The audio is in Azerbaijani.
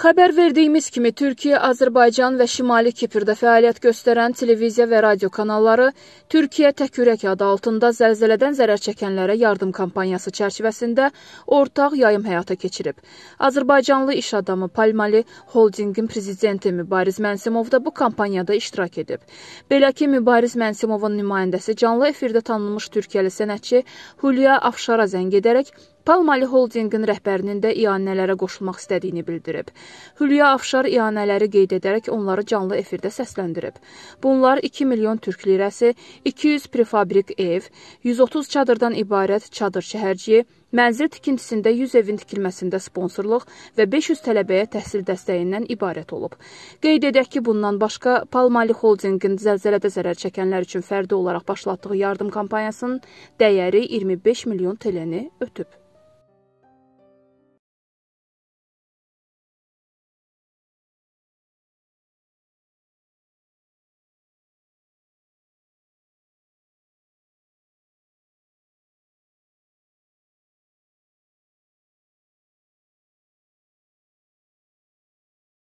Xəbər verdiyimiz kimi Türkiyə, Azərbaycan və Şimali Kipirdə fəaliyyət göstərən televiziya və radio kanalları Türkiyə Təkürək adı altında zəlzələdən zərər çəkənlərə yardım kampaniyası çərçivəsində ortaq yayım həyata keçirib. Azərbaycanlı iş adamı Palmali Holdingin prezidenti Mübariz Mənsimov da bu kampaniyada iştirak edib. Belə ki, Mübariz Mənsimovun nümayəndəsi canlı efirdə tanınmış Türkiyəli sənətçi Hülya Afşara zəng edərək Palmali Holdinqin rəhbərinin də ianələrə qoşulmaq istədiyini bildirib. Hülya Afşar ianələri qeyd edərək onları canlı efirdə səsləndirib. Bunlar 2 milyon türk lirəsi, 200 prefabrik ev, 130 çadırdan ibarət çadır şəhərciyi, Mənzil tikintisində 100 evin tikilməsində sponsorluq və 500 tələbəyə təhsil dəstəyindən ibarət olub. Qeyd edək ki, bundan başqa Palmali Holdinqin zəlzələdə zərər çəkənlər üçün fərdi olaraq başlatdığı yardım kampaniyasının dəyəri 25 milyon TLN ötüb.